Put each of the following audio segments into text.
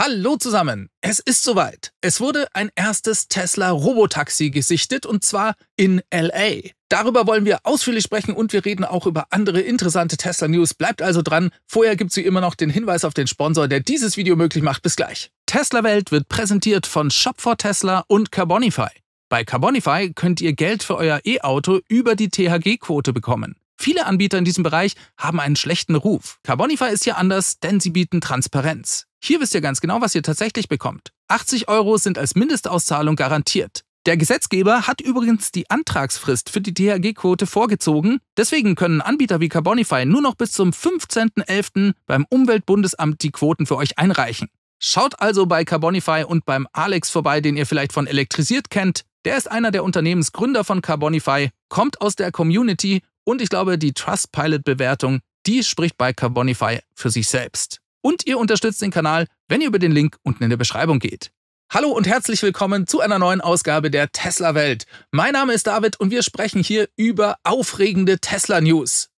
Hallo zusammen! Es ist soweit. Es wurde ein erstes Tesla Robotaxi gesichtet und zwar in LA. Darüber wollen wir ausführlich sprechen und wir reden auch über andere interessante Tesla News. Bleibt also dran. Vorher gibt's wie immer noch den Hinweis auf den Sponsor, der dieses Video möglich macht. Bis gleich. Tesla Welt wird präsentiert von Shop for Tesla und Carbonify. Bei Carbonify könnt ihr Geld für euer E-Auto über die THG-Quote bekommen. Viele Anbieter in diesem Bereich haben einen schlechten Ruf. Carbonify ist hier anders, denn sie bieten Transparenz. Hier wisst ihr ganz genau, was ihr tatsächlich bekommt. 80 Euro sind als Mindestauszahlung garantiert. Der Gesetzgeber hat übrigens die Antragsfrist für die thg quote vorgezogen. Deswegen können Anbieter wie Carbonify nur noch bis zum 15.11. beim Umweltbundesamt die Quoten für euch einreichen. Schaut also bei Carbonify und beim Alex vorbei, den ihr vielleicht von Elektrisiert kennt. Der ist einer der Unternehmensgründer von Carbonify, kommt aus der Community und ich glaube, die Trustpilot-Bewertung, die spricht bei Carbonify für sich selbst. Und ihr unterstützt den Kanal, wenn ihr über den Link unten in der Beschreibung geht. Hallo und herzlich willkommen zu einer neuen Ausgabe der Tesla Welt. Mein Name ist David und wir sprechen hier über aufregende Tesla News.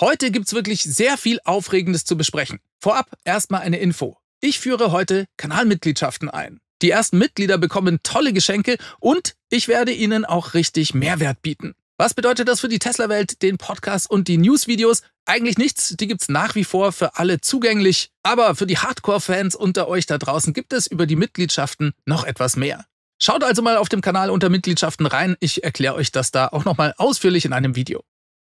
Heute gibt es wirklich sehr viel Aufregendes zu besprechen. Vorab erstmal eine Info. Ich führe heute Kanalmitgliedschaften ein. Die ersten Mitglieder bekommen tolle Geschenke und ich werde ihnen auch richtig Mehrwert bieten. Was bedeutet das für die Tesla-Welt, den Podcast und die News-Videos? Eigentlich nichts, die gibt es nach wie vor für alle zugänglich. Aber für die Hardcore-Fans unter euch da draußen gibt es über die Mitgliedschaften noch etwas mehr. Schaut also mal auf dem Kanal unter Mitgliedschaften rein, ich erkläre euch das da auch nochmal ausführlich in einem Video.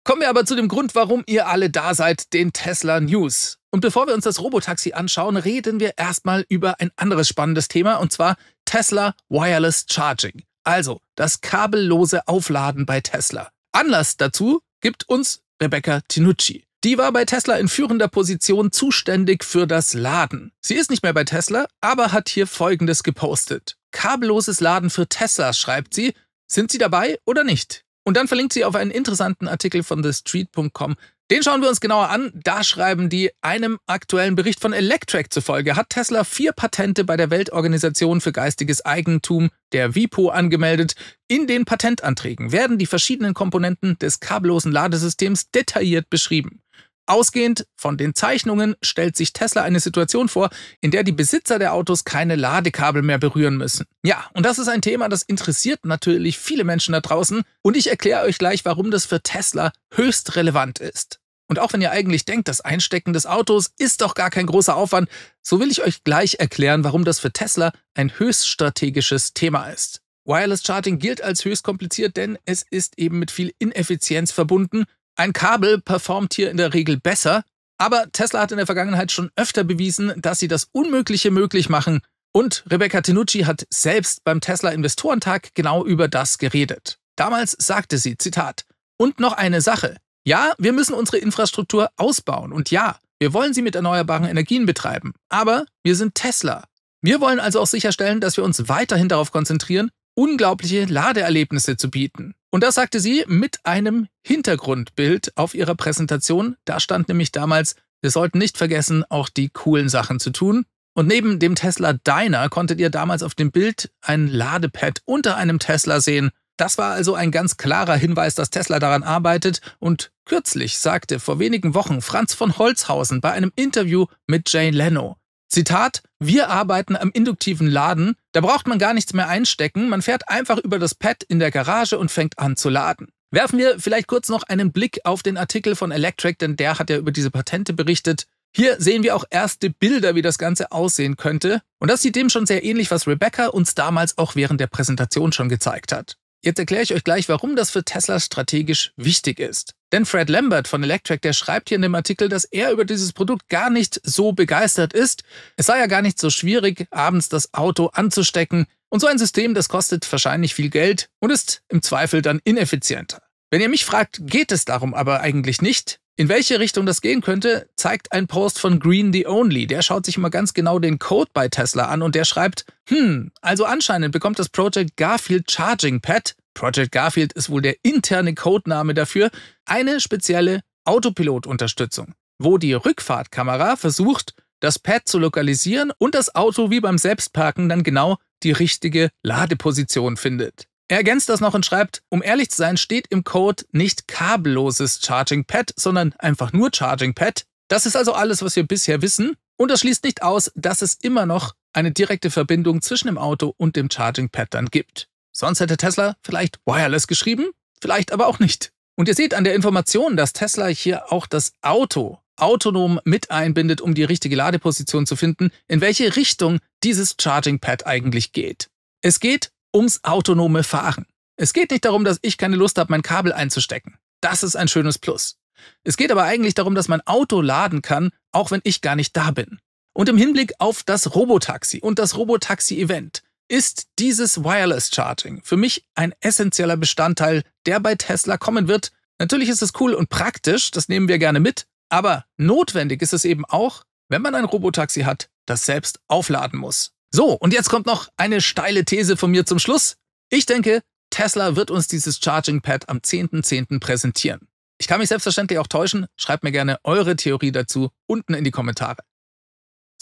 Kommen wir aber zu dem Grund, warum ihr alle da seid, den Tesla News. Und bevor wir uns das Robotaxi anschauen, reden wir erstmal über ein anderes spannendes Thema, und zwar Tesla Wireless Charging. Also das kabellose Aufladen bei Tesla. Anlass dazu gibt uns Rebecca Tinucci. Die war bei Tesla in führender Position zuständig für das Laden. Sie ist nicht mehr bei Tesla, aber hat hier Folgendes gepostet. Kabelloses Laden für Tesla, schreibt sie. Sind Sie dabei oder nicht? Und dann verlinkt sie auf einen interessanten Artikel von thestreet.com den schauen wir uns genauer an. Da schreiben die, einem aktuellen Bericht von Electrek zufolge hat Tesla vier Patente bei der Weltorganisation für geistiges Eigentum, der WIPO, angemeldet. In den Patentanträgen werden die verschiedenen Komponenten des kabellosen Ladesystems detailliert beschrieben. Ausgehend von den Zeichnungen stellt sich Tesla eine Situation vor, in der die Besitzer der Autos keine Ladekabel mehr berühren müssen. Ja, und das ist ein Thema, das interessiert natürlich viele Menschen da draußen und ich erkläre euch gleich, warum das für Tesla höchst relevant ist. Und auch wenn ihr eigentlich denkt, das Einstecken des Autos ist doch gar kein großer Aufwand, so will ich euch gleich erklären, warum das für Tesla ein höchst strategisches Thema ist. Wireless Charting gilt als höchst kompliziert, denn es ist eben mit viel Ineffizienz verbunden. Ein Kabel performt hier in der Regel besser, aber Tesla hat in der Vergangenheit schon öfter bewiesen, dass sie das Unmögliche möglich machen. Und Rebecca Tenucci hat selbst beim Tesla Investorentag genau über das geredet. Damals sagte sie, Zitat, und noch eine Sache. Ja, wir müssen unsere Infrastruktur ausbauen und ja, wir wollen sie mit erneuerbaren Energien betreiben. Aber wir sind Tesla. Wir wollen also auch sicherstellen, dass wir uns weiterhin darauf konzentrieren, unglaubliche Ladeerlebnisse zu bieten. Und das sagte sie mit einem Hintergrundbild auf ihrer Präsentation. Da stand nämlich damals, wir sollten nicht vergessen, auch die coolen Sachen zu tun. Und neben dem Tesla Diner konntet ihr damals auf dem Bild ein Ladepad unter einem Tesla sehen, das war also ein ganz klarer Hinweis, dass Tesla daran arbeitet und kürzlich sagte vor wenigen Wochen Franz von Holzhausen bei einem Interview mit Jane Leno, Zitat, wir arbeiten am induktiven Laden, da braucht man gar nichts mehr einstecken, man fährt einfach über das Pad in der Garage und fängt an zu laden. Werfen wir vielleicht kurz noch einen Blick auf den Artikel von Electric, denn der hat ja über diese Patente berichtet. Hier sehen wir auch erste Bilder, wie das Ganze aussehen könnte. Und das sieht dem schon sehr ähnlich, was Rebecca uns damals auch während der Präsentation schon gezeigt hat. Jetzt erkläre ich euch gleich, warum das für Tesla strategisch wichtig ist. Denn Fred Lambert von Electric, der schreibt hier in dem Artikel, dass er über dieses Produkt gar nicht so begeistert ist. Es sei ja gar nicht so schwierig, abends das Auto anzustecken. Und so ein System, das kostet wahrscheinlich viel Geld und ist im Zweifel dann ineffizienter. Wenn ihr mich fragt, geht es darum aber eigentlich nicht. In welche Richtung das gehen könnte, zeigt ein Post von Green the Only. Der schaut sich mal ganz genau den Code bei Tesla an und der schreibt, hm, also anscheinend bekommt das Project Garfield Charging Pad Project Garfield ist wohl der interne Codename dafür, eine spezielle Autopilot-Unterstützung, wo die Rückfahrtkamera versucht, das Pad zu lokalisieren und das Auto wie beim Selbstparken dann genau die richtige Ladeposition findet. Er ergänzt das noch und schreibt, um ehrlich zu sein, steht im Code nicht kabelloses Charging Pad, sondern einfach nur Charging Pad. Das ist also alles, was wir bisher wissen. Und das schließt nicht aus, dass es immer noch eine direkte Verbindung zwischen dem Auto und dem Charging Pad dann gibt. Sonst hätte Tesla vielleicht Wireless geschrieben, vielleicht aber auch nicht. Und ihr seht an der Information, dass Tesla hier auch das Auto autonom mit einbindet, um die richtige Ladeposition zu finden, in welche Richtung dieses Charging Pad eigentlich geht. Es geht ums autonome Fahren. Es geht nicht darum, dass ich keine Lust habe, mein Kabel einzustecken. Das ist ein schönes Plus. Es geht aber eigentlich darum, dass mein Auto laden kann, auch wenn ich gar nicht da bin. Und im Hinblick auf das Robotaxi und das Robotaxi-Event ist dieses Wireless Charging für mich ein essentieller Bestandteil, der bei Tesla kommen wird. Natürlich ist es cool und praktisch, das nehmen wir gerne mit, aber notwendig ist es eben auch, wenn man ein Robotaxi hat, das selbst aufladen muss. So, und jetzt kommt noch eine steile These von mir zum Schluss. Ich denke, Tesla wird uns dieses Charging Pad am 10.10. .10. präsentieren. Ich kann mich selbstverständlich auch täuschen, schreibt mir gerne eure Theorie dazu unten in die Kommentare.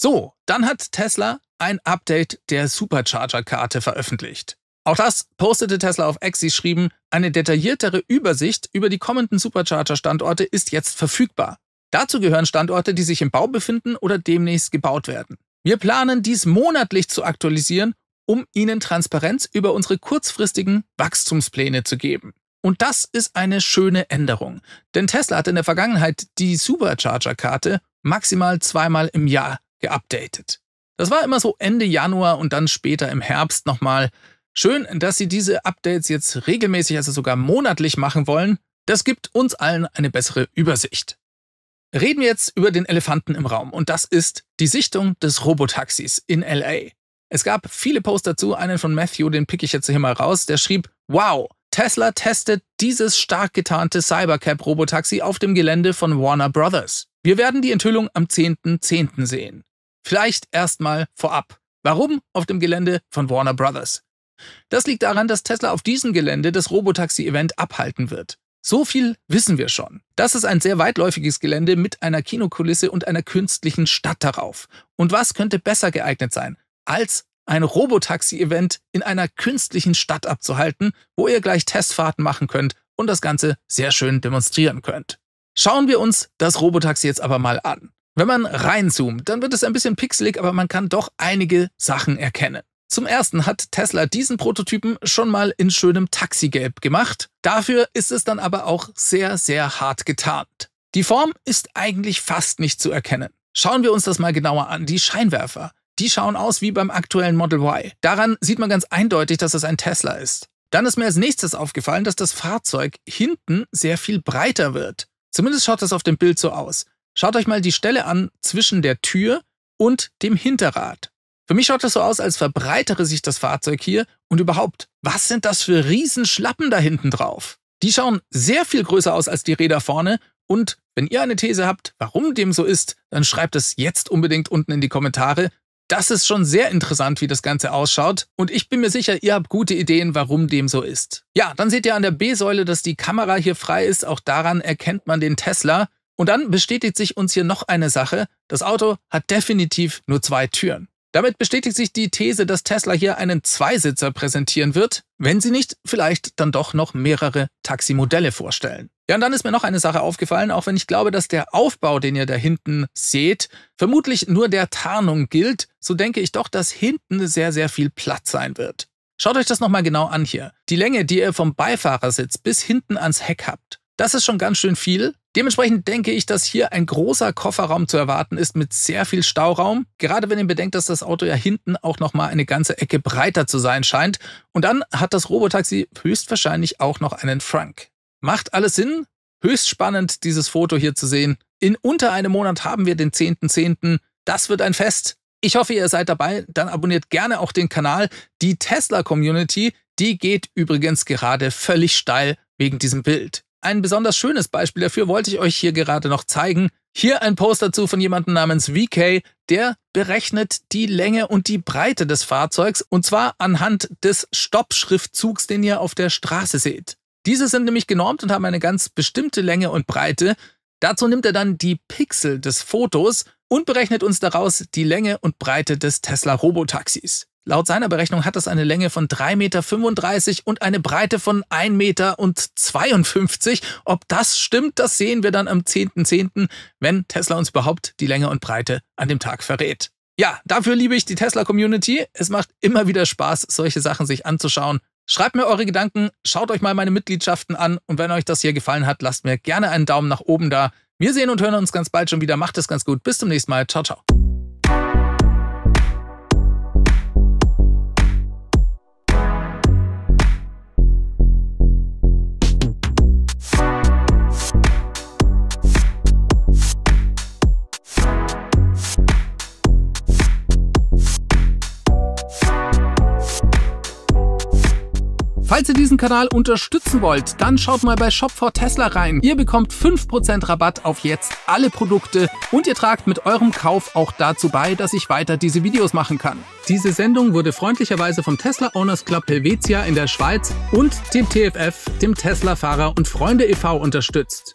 So, dann hat Tesla ein Update der Supercharger-Karte veröffentlicht. Auch das postete Tesla auf X. Sie schrieben, eine detailliertere Übersicht über die kommenden Supercharger-Standorte ist jetzt verfügbar. Dazu gehören Standorte, die sich im Bau befinden oder demnächst gebaut werden. Wir planen, dies monatlich zu aktualisieren, um Ihnen Transparenz über unsere kurzfristigen Wachstumspläne zu geben. Und das ist eine schöne Änderung, denn Tesla hat in der Vergangenheit die Supercharger-Karte maximal zweimal im Jahr geupdatet. Das war immer so Ende Januar und dann später im Herbst nochmal. Schön, dass Sie diese Updates jetzt regelmäßig, also sogar monatlich machen wollen. Das gibt uns allen eine bessere Übersicht. Reden wir jetzt über den Elefanten im Raum und das ist die Sichtung des Robotaxis in LA. Es gab viele Posts dazu, einen von Matthew, den picke ich jetzt hier mal raus, der schrieb, wow, Tesla testet dieses stark getarnte Cybercab-Robotaxi auf dem Gelände von Warner Brothers. Wir werden die Enthüllung am 10.10. .10. sehen. Vielleicht erstmal vorab. Warum auf dem Gelände von Warner Brothers? Das liegt daran, dass Tesla auf diesem Gelände das Robotaxi-Event abhalten wird. So viel wissen wir schon. Das ist ein sehr weitläufiges Gelände mit einer Kinokulisse und einer künstlichen Stadt darauf. Und was könnte besser geeignet sein, als ein Robotaxi-Event in einer künstlichen Stadt abzuhalten, wo ihr gleich Testfahrten machen könnt und das Ganze sehr schön demonstrieren könnt. Schauen wir uns das Robotaxi jetzt aber mal an. Wenn man reinzoomt, dann wird es ein bisschen pixelig, aber man kann doch einige Sachen erkennen. Zum ersten hat Tesla diesen Prototypen schon mal in schönem Taxigelb gemacht. Dafür ist es dann aber auch sehr, sehr hart getarnt. Die Form ist eigentlich fast nicht zu erkennen. Schauen wir uns das mal genauer an. Die Scheinwerfer. Die schauen aus wie beim aktuellen Model Y. Daran sieht man ganz eindeutig, dass es ein Tesla ist. Dann ist mir als nächstes aufgefallen, dass das Fahrzeug hinten sehr viel breiter wird. Zumindest schaut das auf dem Bild so aus. Schaut euch mal die Stelle an zwischen der Tür und dem Hinterrad. Für mich schaut das so aus, als verbreitere sich das Fahrzeug hier und überhaupt, was sind das für Riesenschlappen da hinten drauf? Die schauen sehr viel größer aus als die Räder vorne und wenn ihr eine These habt, warum dem so ist, dann schreibt es jetzt unbedingt unten in die Kommentare. Das ist schon sehr interessant, wie das Ganze ausschaut und ich bin mir sicher, ihr habt gute Ideen, warum dem so ist. Ja, dann seht ihr an der B-Säule, dass die Kamera hier frei ist, auch daran erkennt man den Tesla. Und dann bestätigt sich uns hier noch eine Sache. Das Auto hat definitiv nur zwei Türen. Damit bestätigt sich die These, dass Tesla hier einen Zweisitzer präsentieren wird, wenn sie nicht vielleicht dann doch noch mehrere Taximodelle vorstellen. Ja, und dann ist mir noch eine Sache aufgefallen, auch wenn ich glaube, dass der Aufbau, den ihr da hinten seht, vermutlich nur der Tarnung gilt, so denke ich doch, dass hinten sehr, sehr viel Platz sein wird. Schaut euch das nochmal genau an hier. Die Länge, die ihr vom Beifahrersitz bis hinten ans Heck habt, das ist schon ganz schön viel. Dementsprechend denke ich, dass hier ein großer Kofferraum zu erwarten ist mit sehr viel Stauraum, gerade wenn ihr bedenkt, dass das Auto ja hinten auch nochmal eine ganze Ecke breiter zu sein scheint und dann hat das Robotaxi höchstwahrscheinlich auch noch einen Frank. Macht alles Sinn? Höchst spannend dieses Foto hier zu sehen. In unter einem Monat haben wir den 10.10. .10. Das wird ein Fest. Ich hoffe, ihr seid dabei. Dann abonniert gerne auch den Kanal. Die Tesla Community, die geht übrigens gerade völlig steil wegen diesem Bild. Ein besonders schönes Beispiel dafür wollte ich euch hier gerade noch zeigen. Hier ein Post dazu von jemandem namens VK, der berechnet die Länge und die Breite des Fahrzeugs und zwar anhand des Stoppschriftzugs, den ihr auf der Straße seht. Diese sind nämlich genormt und haben eine ganz bestimmte Länge und Breite. Dazu nimmt er dann die Pixel des Fotos und berechnet uns daraus die Länge und Breite des Tesla Robotaxis. Laut seiner Berechnung hat es eine Länge von 3,35 Meter und eine Breite von 1,52 Meter. Ob das stimmt, das sehen wir dann am 10.10., .10., wenn Tesla uns überhaupt die Länge und Breite an dem Tag verrät. Ja, dafür liebe ich die Tesla-Community. Es macht immer wieder Spaß, solche Sachen sich anzuschauen. Schreibt mir eure Gedanken, schaut euch mal meine Mitgliedschaften an und wenn euch das hier gefallen hat, lasst mir gerne einen Daumen nach oben da. Wir sehen und hören uns ganz bald schon wieder. Macht es ganz gut. Bis zum nächsten Mal. Ciao, ciao. Falls ihr diesen Kanal unterstützen wollt, dann schaut mal bei Shop for Tesla rein. Ihr bekommt 5% Rabatt auf jetzt alle Produkte und ihr tragt mit eurem Kauf auch dazu bei, dass ich weiter diese Videos machen kann. Diese Sendung wurde freundlicherweise vom Tesla Owners Club Helvetia in der Schweiz und dem TFF, dem Tesla Fahrer und Freunde e.V. unterstützt.